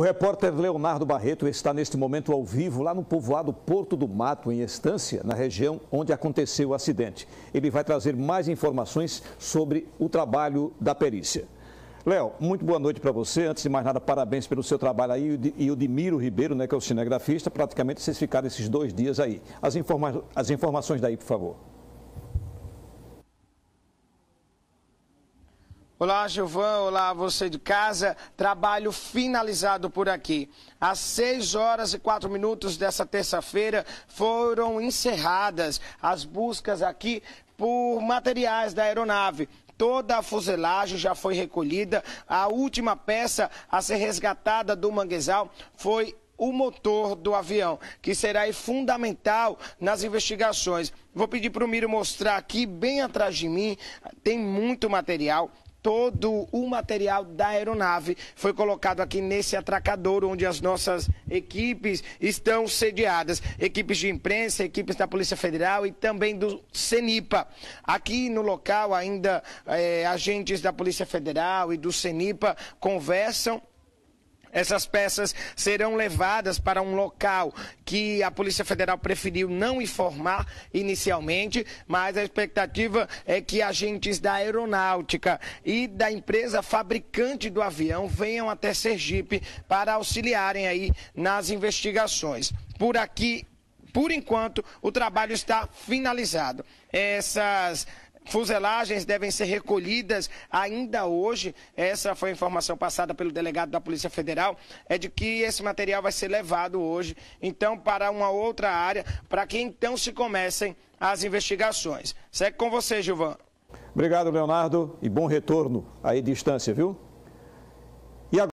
O repórter Leonardo Barreto está neste momento ao vivo lá no povoado Porto do Mato, em Estância, na região onde aconteceu o acidente. Ele vai trazer mais informações sobre o trabalho da perícia. Léo, muito boa noite para você. Antes de mais nada, parabéns pelo seu trabalho aí e o de Ribeiro, né, que é o cinegrafista. Praticamente vocês ficaram esses dois dias aí. As, informa as informações daí, por favor. Olá, Gilvan. Olá, você de casa. Trabalho finalizado por aqui. Às 6 horas e 4 minutos dessa terça-feira foram encerradas as buscas aqui por materiais da aeronave toda a fuselagem já foi recolhida. A última peça a ser resgatada do manguezal foi o motor do avião, que será fundamental nas investigações. Vou pedir para o Miro mostrar aqui, bem atrás de mim, tem muito material todo o material da aeronave foi colocado aqui nesse atracador onde as nossas equipes estão sediadas, equipes de imprensa, equipes da Polícia Federal e também do CENIPA. Aqui no local ainda é, agentes da Polícia Federal e do CENIPA conversam essas peças serão levadas para um local que a Polícia Federal preferiu não informar inicialmente, mas a expectativa é que agentes da aeronáutica e da empresa fabricante do avião venham até Sergipe para auxiliarem aí nas investigações. Por aqui por enquanto, o trabalho está finalizado. Essas Fuselagens devem ser recolhidas ainda hoje. Essa foi a informação passada pelo delegado da Polícia Federal, é de que esse material vai ser levado hoje, então, para uma outra área, para que então se comecem as investigações. Segue com você, Gilvan. Obrigado, Leonardo, e bom retorno aí distância, viu?